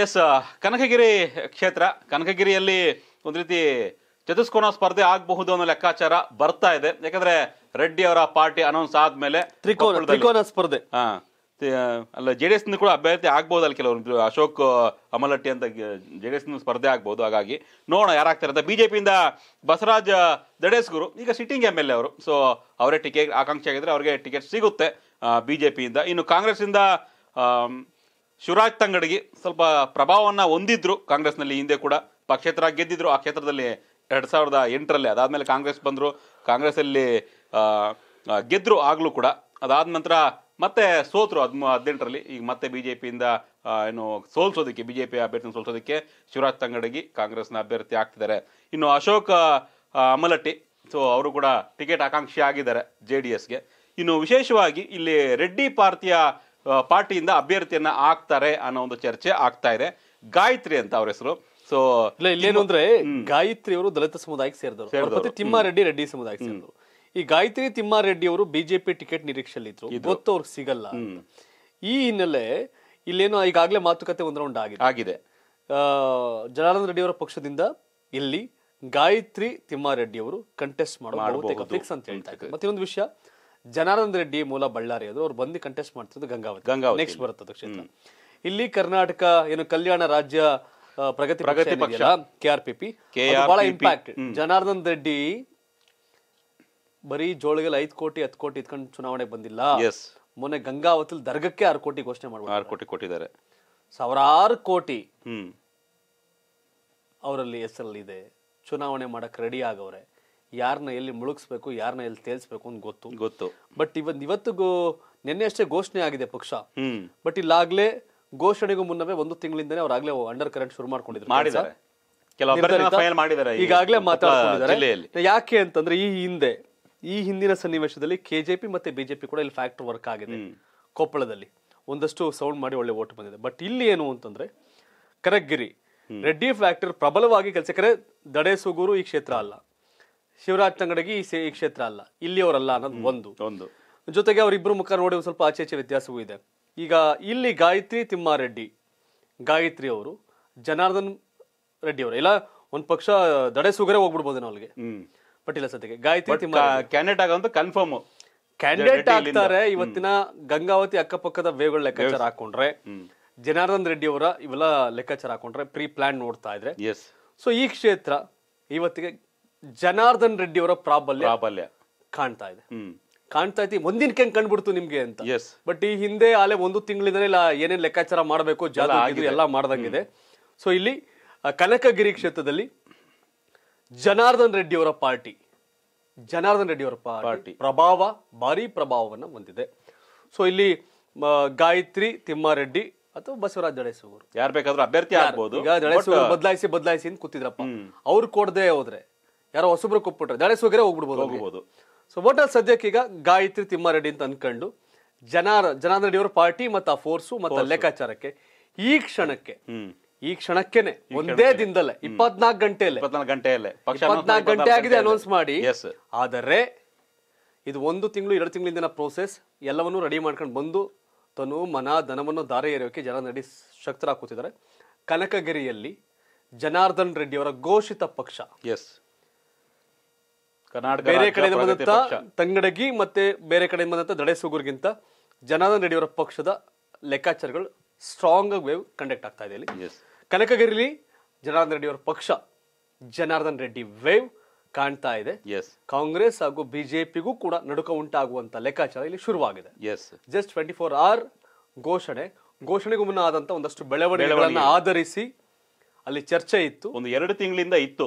S Kanakagiri uh, ಕ್ಷೇತ್ರ ಕನಕಗಿರಿಯಲ್ಲಿ ಒಂದು ರೀತಿ ಚತುಷ್ಕೋನ ಸ್ಪರ್ಧೆ ಆಗಬಹುದು ಅನ್ನೋ ಲೆಕ್ಕಾಚಾರ ಬರ್ತಾ ಇದೆ ಯಾಕಂದ್ರೆ ರೆಡ್ಡಿ ಅವರ ಪಾರ್ಟಿ ಅನೌನ್ಸ್ ಆದ್ಮೇಲೆ ತ್ರಿಕೋನ ತ್ರಿಕೋನ ಸ್ಪರ್ಧೆ ಅಲ್ಲ ಜೆ ಡಿ ಎಸ್ ಕೂಡ ಅಭ್ಯರ್ಥಿ ಆಗ್ಬೋದು ಅಲ್ಲಿ ಕೆಲವರು ಅಶೋಕ್ ಅಮಲಟ್ಟಿ ಅಂತ ಜೆ ಡಿ ಎಸ್ ಸ್ಪರ್ಧೆ ಆಗ್ಬೋದು ಹಾಗಾಗಿ ನೋಡೋಣ ಯಾರಾಗ್ತಾರೆ ಅಂತ ಬಿಜೆಪಿಯಿಂದ ಬಸವರಾಜ್ ದಡೇಸ್ಗುರು ಈಗ ಸಿಟ್ಟಿಂಗ್ ಎಮ್ ಎಲ್ ಎ ಅವರು ಸೊ ಅವರೇ ಟಿಕೆಟ್ ಆಕಾಂಕ್ಷೆ ಆಗಿದ್ರೆ ಅವ್ರಿಗೆ ಟಿಕೆಟ್ ಸಿಗುತ್ತೆ ಬಿಜೆಪಿಯಿಂದ ಇನ್ನು ಕಾಂಗ್ರೆಸ್ಸಿಂದ ಶಿವರಾಜ್ ತಂಗಡಗಿ ಸ್ವಲ್ಪ ಪ್ರಭಾವವನ್ನು ಹೊಂದಿದ್ರು ಕಾಂಗ್ರೆಸ್ನಲ್ಲಿ ಹಿಂದೆ ಕೂಡ ಪಕ್ಷೇತರ ಗೆದ್ದಿದ್ರು ಆ ಕ್ಷೇತ್ರದಲ್ಲಿ ಎರಡು ಸಾವಿರದ ಎಂಟರಲ್ಲಿ ಅದಾದಮೇಲೆ ಕಾಂಗ್ರೆಸ್ ಬಂದರು ಕಾಂಗ್ರೆಸ್ಸಲ್ಲಿ ಗೆದ್ದರು ಆಗಲೂ ಕೂಡ ಅದಾದ ನಂತರ ಮತ್ತೆ ಸೋತರು ಹದಿಮೂ ಹದಿನೆಂಟರಲ್ಲಿ ಈಗ ಮತ್ತೆ ಬಿ ಜೆ ಪಿಯಿಂದ ಏನು ಸೋಲ್ಸೋದಕ್ಕೆ ಬಿ ಜೆ ಪಿ ಅಭ್ಯರ್ಥಿನ ಸೋಲ್ಸೋದಕ್ಕೆ ಶಿವರಾಜ್ ತಂಗಡಗಿ ಕಾಂಗ್ರೆಸ್ನ ಅಭ್ಯರ್ಥಿ ಆಗ್ತಿದ್ದಾರೆ ಇನ್ನು ಅಶೋಕ್ ಅಮಲಟ್ಟಿ ಸೊ ಅವರು ಕೂಡ ಟಿಕೆಟ್ ಆಕಾಂಕ್ಷಿ ಆಗಿದ್ದಾರೆ ಜೆ ಡಿ ಎಸ್ಗೆ ಇನ್ನು ವಿಶೇಷವಾಗಿ ಇಲ್ಲಿ ರೆಡ್ಡಿ ಪಾರ್ಟಿಯ ಪಾರ್ಟಿಯಿಂದ ಅಭ್ಯರ್ಥಿಯನ್ನ ಹಾಕ್ತಾರೆ ಅನ್ನೋ ಒಂದು ಚರ್ಚೆ ಆಗ್ತಾ ಇದೆ ಗಾಯತ್ರಿ ಅಂತ ಅವ್ರ ಹೆಸರು ಸೊ ಇಲ್ಲ ಇಲ್ಲೇನು ಅಂದ್ರೆ ಗಾಯತ್ರಿ ಅವರು ದಲಿತ ಸಮುದಾಯಕ್ಕೆ ಸೇರಿದವರು ಮತ್ತೆ ತಿಮ್ಮಾರೆಡ್ಡಿ ರೆಡ್ಡಿ ಸಮುದಾಯಕ್ಕೆ ಸೇರಿದ್ರು ಈ ಗಾಯತ್ರಿ ತಿಮ್ಮಾರೆಡ್ಡಿ ಅವರು ಬಿಜೆಪಿ ಟಿಕೆಟ್ ನಿರೀಕ್ಷೆಯಲ್ಲಿ ಇದ್ರು ಗೊತ್ತು ಅವ್ರಿಗೆ ಸಿಗಲ್ಲ ಈ ಹಿನ್ನೆಲೆ ಇಲ್ಲೇನೋ ಈಗಾಗಲೇ ಮಾತುಕತೆ ಒಂದು ರೌಂಡ್ ಆಗಿದೆ ಆಗಿದೆ ಜನಾರ್ದನ್ ರೆಡ್ಡಿ ಅವರ ಪಕ್ಷದಿಂದ ಇಲ್ಲಿ ಗಾಯತ್ರಿ ತಿಮ್ಮಾರೆಡ್ಡಿ ಅವರು ಕಂಟೆಸ್ಟ್ ಮಾಡುವ ಅಂತ ಹೇಳ್ತಾರೆ ಮತ್ತೆ ಒಂದು ವಿಷಯ ಜನಾರ್ದನ್ ರೆಡ್ಡಿ ಮೂಲ ಬಳ್ಳಾರಿ ಅದು ಅವ್ರು ಬಂದು ಕಂಟೆಸ್ಟ್ ಮಾಡ್ತಿದ್ದು ಗಂಗಾವತಿ ಗಂಗಾವತಿ. ನೆಕ್ಸ್ಟ್ ಬರುತ್ತೆ ಕ್ಷೇತ್ರ ಇಲ್ಲಿ ಕರ್ನಾಟಕ ಏನು ಕಲ್ಯಾಣ ರಾಜ್ಯ Pragathi Pragathi Paksha K R P P ಬಹಳ ಇಂಪ್ಯಾಕ್ಟ್ ಜನಾರ್ದನ್ ರೆಡ್ಡಿ ಬರೀ ಜೋಳಗಲ್ ಐದು ಕೋಟಿ ಹತ್ತು ಕೋಟಿ ಇಟ್ಕೊಂಡು ಚುನಾವಣೆ ಬಂದಿಲ್ಲ ಎಸ್ ಮೊನ್ನೆ ಗಂಗಾವತಿಲ್ ದರ್ಗಕ್ಕೆ ಆರು ಕೋಟಿ ಘೋಷಣೆ ಮಾಡ್ಬೋದು ಆರು ಕೋಟಿ ಕೊಟ್ಟಿದ್ದಾರೆ ಸಾವಿರಾರು ಕೋಟಿ ಹ್ಮ್ ಅವರಲ್ಲಿ ಹೆಸರಲ್ಲಿ ಇದೆ ಚುನಾವಣೆ ಮಾಡಕ್ ರೆಡಿ ಆಗವ್ರೆ ಯಾರನ್ನ ಎಲ್ಲಿ ಮುಳುಗಿಸ್ಬೇಕು ಯಾರನ್ನ ಎಲ್ಲಿ ತೇಲ್ಸ್ಬೇಕು ಅಂತ ಗೊತ್ತು ಗೊತ್ತು ಬಟ್ ಇವತ್ತು ಇವತ್ತಿಗೂ ನಿನ್ನೆ ಅಷ್ಟೇ ಘೋಷಣೆ ಆಗಿದೆ ಪಕ್ಷ ಬಟ್ ಇಲ್ಲಾಗ್ಲೇ ಘೋಷಣೆಗೂ ಮುನ್ನವೇ ಒಂದು ತಿಂಗಳಿಂದನೇ ಅವ್ರಾಗ್ಲೇ ಅಂಡರ್ ಕರೆಂಟ್ ಶುರು ಮಾಡ್ಕೊಂಡಿದ್ರು ಮಾಡಿದ್ದಾರೆ ಈಗಾಗಲೇ ಮಾತಾಡ್ಕೊಂಡಿದ್ದಾರೆ ಯಾಕೆ ಅಂತಂದ್ರೆ ಈ ಹಿಂದೆ ಈ ಹಿಂದಿನ ಸನ್ನಿವೇಶದಲ್ಲಿ ಕೆಜೆಪಿ ಮತ್ತೆ ಬಿಜೆಪಿ ಕೂಡ ಇಲ್ಲಿ ಫ್ಯಾಕ್ಟರ್ ವರ್ಕ್ ಆಗಿದೆ ಕೊಪ್ಪಳದಲ್ಲಿ ಒಂದಷ್ಟು ಸೌಂಡ್ ಮಾಡಿ ಒಳ್ಳೆ ಓಟ್ ಬಂದಿದೆ ಬಟ್ ಇಲ್ಲಿ ಏನು ಅಂತಂದ್ರೆ ಕರಗಿರಿ ರೆಡ್ಡಿ ಫ್ಯಾಕ್ಟರ್ ಪ್ರಬಲವಾಗಿ ಕರೆ ದಡೇಸುಗೂರು ಈ ಕ್ಷೇತ್ರ ಅಲ್ಲ ಶಿವರಾಜ್ ತಂಗಡಗಿ ಈ ಕ್ಷೇತ್ರ ಅಲ್ಲ ಇಲ್ಲಿಯವರಲ್ಲ ಅನ್ನೋದು ಒಂದು ಒಂದು ಜೊತೆಗೆ ಅವರಿಬ್ಬರು ಮುಖ ನೋಡಿ ಸ್ವಲ್ಪ ಆಚೆ ಈಚೆ ವ್ಯತ್ಯಾಸವೂ ಇದೆ ಈಗ ಇಲ್ಲಿ ಗಾಯತ್ರಿ ತಿಮ್ಮಾರೆಡ್ಡಿ ಗಾಯತ್ರಿ ಅವರು ಜನಾರ್ದನ್ ರೆಡ್ಡಿ ಅವರು ಇಲ್ಲ ಒಂದ್ ಪಕ್ಷ ದಡೆ ಸುಗರೆ ಹೋಗ್ಬಿಡ್ಬೋದು ನಾವು ಅಲ್ಲಿಗೆ ಹ್ಮ್ ಬಟ್ ಸದ್ಯಕ್ಕೆ ಗಾಯತ್ರಿ ತಿಮ್ಮಾರೆಡ್ಡಿ ಕ್ಯಾಂಡಿಡೇಟ್ ಆಗ ಕನ್ಫರ್ಮ್ ಕ್ಯಾಂಡಿಡೇಟ್ ಆಗ್ತಾರೆ ಇವತ್ತಿನ ಗಂಗಾವತಿ ಅಕ್ಕಪಕ್ಕದ ವೇವ್ಗಳ ಲೆಕ್ಕಾಚಾರ ಹಾಕೊಂಡ್ರೆ ಜನಾರ್ದನ್ ರೆಡ್ಡಿ ಅವರ ಇವೆಲ್ಲ ಲೆಕ್ಕಾಚಾರ ಹಾಕೊಂಡ್ರೆ ಪ್ರೀ ಪ್ಲಾನ್ ನೋಡ್ತಾ ಇದ್ರೆ ಸೊ ಈ ಕ್ಷೇತ್ರ ಇವತ್ತಿಗೆ ಜನಾರ್ದನ್ ರೆಡ್ಡಿ ಅವರ ಪ್ರಾಬಲ್ಯ ಪ್ರಾಬಲ್ಯ ಕಾಣ್ತಾ ಇದೆ ಕಾಣ್ತಾ ಐತಿ ಒಂದಿನ ಕೆಂಗ್ ಕಂಡ್ಬಿಡ್ತು ನಿಮ್ಗೆ ಅಂತ ಬಟ್ ಈ ಹಿಂದೆ ಆಲೆ ಒಂದು ಇಲ್ಲ ಏನೇನ್ ಲೆಕ್ಕಾಚಾರ ಮಾಡಬೇಕು ಜಾಲ ಆಗಿದ್ರು ಎಲ್ಲ ಮಾಡ್ದಂಗಿದೆ ಸೊ ಇಲ್ಲಿ ಕನಕಗಿರಿ ಕ್ಷೇತ್ರದಲ್ಲಿ ಜನಾರ್ದನ್ ರೆಡ್ಡಿ ಅವರ ಪಾರ್ಟಿ ಜನಾರ್ದನ್ ರೆಡ್ಡಿ ಅವರ ಪಾರ್ಟಿ ಪ್ರಭಾವ ಭಾರಿ ಪ್ರಭಾವವನ್ನು ಹೊಂದಿದೆ ಸೊ ಇಲ್ಲಿ ಗಾಯತ್ರಿ ತಿಮ್ಮಾರೆಡ್ಡಿ ಅಥವಾ ಬಸವರಾಜ್ ಜಡೇಸೂರು ಯಾರು ಬೇಕಾದ್ರೂ ಅಭ್ಯರ್ಥಿ ಆಗ್ಬೋದು ಬದಲಾಯಿಸಿ ಬದಲಾಯಿಸಿ ಅಂತ ಕೂತಿದ್ರಪ್ಪ ಅವ್ರು ಕೊಡದೆ ಹೋದ್ರೆ ಯಾರೋ ಹೊಸಬ್ರು ಕೊಟ್ಬಿಟ್ರೆ ದಾಳೆ ಸುಗರೆ ಹೋಗ್ಬಿಡ್ಬೋದು ಹೋಗ್ಬೋದು ಸೊ ಹೋಟೆಲ್ ಸದ್ಯಕ್ಕೆ ಗಾಯತ್ರಿ ತಿಮ್ಮಾರೆಡ್ಡಿ ಅಂತ ಅನ್ಕೊಂಡು ಜನ ಜನಾರ್ದನ್ ರೆಡ್ಡಿ ಅವರ ಪಾರ್ಟಿ ಮತ್ತು ಆ ಫೋರ್ಸು ಮತ್ತು ಲೆಕ್ಕಾಚಾರಕ್ಕೆ ಈ ಕ್ಷಣಕ್ಕೆ ಈ ಕ್ಷಣಕ್ಕೆನೆ ಒಂದೇ ದಿನದಲ್ಲೇ ಇಪ್ಪತ್ನಾಲ್ಕು ಗಂಟೆಯಲ್ಲೇ ಗಂಟೆಯಲ್ಲೇ ಇಪ್ಪತ್ನಾಲ್ಕು ಗಂಟೆ ಆಗಿದೆ ಅನೌನ್ಸ್ ಮಾಡಿ ಆದರೆ ಇದು ಒಂದು ತಿಂಗಳು ಎರಡು ತಿಂಗಳಿಂದ ಪ್ರೋಸೆಸ್ ಎಲ್ಲವನ್ನು ರೆಡಿ ಮಾಡ್ಕೊಂಡು ಬಂದು ತನು ಮನ ಧನವನ್ನು ದಾರ ಏರಿಯೋಕ್ಕೆ ಜನ ನಡಿ ಶಕ್ತರಾಕುತ್ತಿದ್ದಾರೆ ಕನಕಗಿರಿಯಲ್ಲಿ ಜನಾರ್ದನ್ ರೆಡ್ಡಿಯವರ ಘೋಷಿತ ಪಕ್ಷ ಎಸ್ ಕರ್ನಾಟಕ ಬೇರೆ ಕಡೆಯಿಂದ ಬಂದಂತ ತಂಗಡಗಿ ಮತ್ತೆ ಬೇರೆ ಕಡೆಯಿಂದ ಬಂದಂತ ದಡೇಸೂಗುರ್ಗಿಂತ ಜನಾರ್ದನ್ ಅವರ ಪಕ್ಷದ ಲೆಕ್ಕಾಚಾರಗಳು ಸ್ಟ್ರಾಂಗ್ ಆಗಿ ವೇವ್ ಕಂಡಕ್ಟ್ ಆಗ್ತಾ ಇದೆ ಇಲ್ಲಿ ಕನಕಗಿರಿಲಿ ಜನಾರ್ದನ್ ರೆಡ್ಡಿ ಅವರ ಪಕ್ಷ ಜನಾರ್ದನ್ ರೆಡ್ಡಿ ವೇವ್ ಕಾಣ್ತಾ ಇದೆ ಕಾಂಗ್ರೆಸ್ ಹಾಗೂ ಬಿಜೆಪಿಗೂ ಕೂಡ ನಡುಕ ಉಂಟಾಗುವಂತ ಲೆಕ್ಕಾಚಾರ ಇಲ್ಲಿ ಶುರುವಾಗಿದೆ ಜಸ್ಟ್ ಟ್ವೆಂಟಿ ಫೋರ್ ಅವರ್ ಘೋಷಣೆ ಘೋಷಣೆಗೂ ಮುನ್ನ ಆದಂತ ಒಂದಷ್ಟು ಬೆಳವಣಿಗೆಗಳನ್ನು ಆಧರಿಸಿ ಅಲ್ಲಿ ಚರ್ಚೆ ಇತ್ತು ಒಂದು ಎರಡು ತಿಂಗಳಿಂದ ಇತ್ತು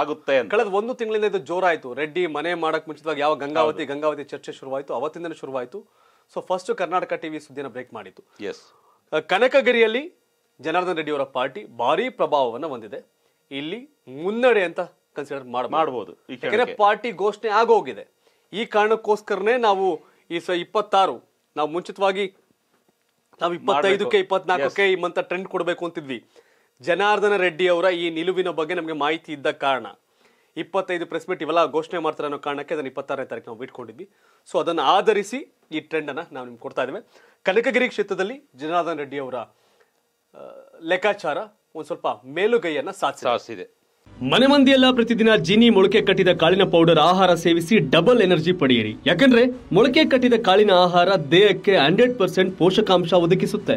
ಆಗುತ್ತೆ ಕಳೆದ ಒಂದು ತಿಂಗಳಿಂದ ಇದು ಜೋರಾಯಿತು ರೆಡ್ಡಿ ಮನೆ ಮಾಡಕ್ ಮುಂಚಿತವಾಗಿ ಯಾವ ಗಂಗಾವತಿ ಗಂಗಾವತಿ ಚರ್ಚೆ ಶುರುವಾಯಿತು ಅವತ್ತಿಂದನೇ ಶುರುವಾಯಿತು ಸೊ ಫಸ್ಟ್ ಕರ್ನಾಟಕ ಟಿವಿ ಸುದ್ದಿನ ಬ್ರೇಕ್ ಮಾಡಿತ್ತು ಎಸ್ ಕನಕಗಿರಿಯಲ್ಲಿ ಜನಾರ್ದನ್ ರೆಡ್ಡಿ ಅವರ ಪಾರ್ಟಿ ಭಾರಿ ಪ್ರಭಾವವನ್ನು ಹೊಂದಿದೆ ಇಲ್ಲಿ ಮುನ್ನಡೆ ಅಂತ ಕನ್ಸಿಡರ್ ಮಾಡಬಹುದು ಯಾಕಂದ್ರೆ ಪಾರ್ಟಿ ಘೋಷಣೆ ಆಗೋಗಿದೆ ಈ ಕಾರಣಕ್ಕೋಸ್ಕರನೇ ನಾವು ಈ ಸ ಇಪ್ಪತ್ತಾರು ನಾವು ಮುಂಚಿತವಾಗಿ ನಾವು ಇಪ್ಪತ್ತೈದಕ್ಕೆ ಇಪ್ಪತ್ನಾಲ್ಕಕ್ಕೆ ಈ ಮಂತ ಟ್ರೆಂಡ್ ಕೊಡಬೇಕು ಅಂತಿದ್ವಿ ಜನಾರ್ದನ ರೆಡ್ಡಿ ಅವರ ಈ ನಿಲುವಿನ ಬಗ್ಗೆ ನಮಗೆ ಮಾಹಿತಿ ಇದ್ದ ಕಾರಣ ಇಪ್ಪತ್ತೈದು ಪ್ರೆಸ್ ಮೀಟ್ ಇವೆಲ್ಲ ಘೋಷಣೆ ಮಾಡ್ತಾರೆ ಅನ್ನೋ ಕಾರಣಕ್ಕೆ ಅದನ್ನು ಇಪ್ಪತ್ತಾರನೇ ತಾರೀಕು ನಾವು ಬಿಟ್ಕೊಂಡಿದ್ವಿ ಸೊ ಅದನ್ನು ಆಧರಿಸಿ ಈ ಟ್ರೆಂಡನ್ನು ನಾವು ನಿಮ್ಗೆ ಕೊಡ್ತಾ ಇದ್ದೇವೆ ಕನಕಗಿರಿ ಕ್ಷೇತ್ರದಲ್ಲಿ ಜನಾರ್ದನ ರೆಡ್ಡಿ ಅವರ ಲೆಕ್ಕಾಚಾರ ಒಂದು ಸ್ವಲ್ಪ ಮೇಲುಗೈಯನ್ನು ಸಾಧಿಸಿದೆ ಮನೆ ಮಂದಿಯೆಲ್ಲ ಪ್ರತಿದಿನ ಜಿನಿ ಮೊಳಕೆ ಕಟ್ಟಿದ ಕಾಳಿನ ಪೌಡರ್ ಆಹಾರ ಸೇವಿಸಿ ಡಬಲ್ ಎನರ್ಜಿ ಪಡೆಯಿರಿ ಯಾಕಂದ್ರೆ ಮೊಳಕೆ ಕಟ್ಟಿದ ಕಾಳಿನ ಆಹಾರ ದೇಹಕ್ಕೆ ಹಂಡ್ರೆಡ್ ಪರ್ಸೆಂಟ್ ಪೋಷಕಾಂಶ ಒದಗಿಸುತ್ತೆ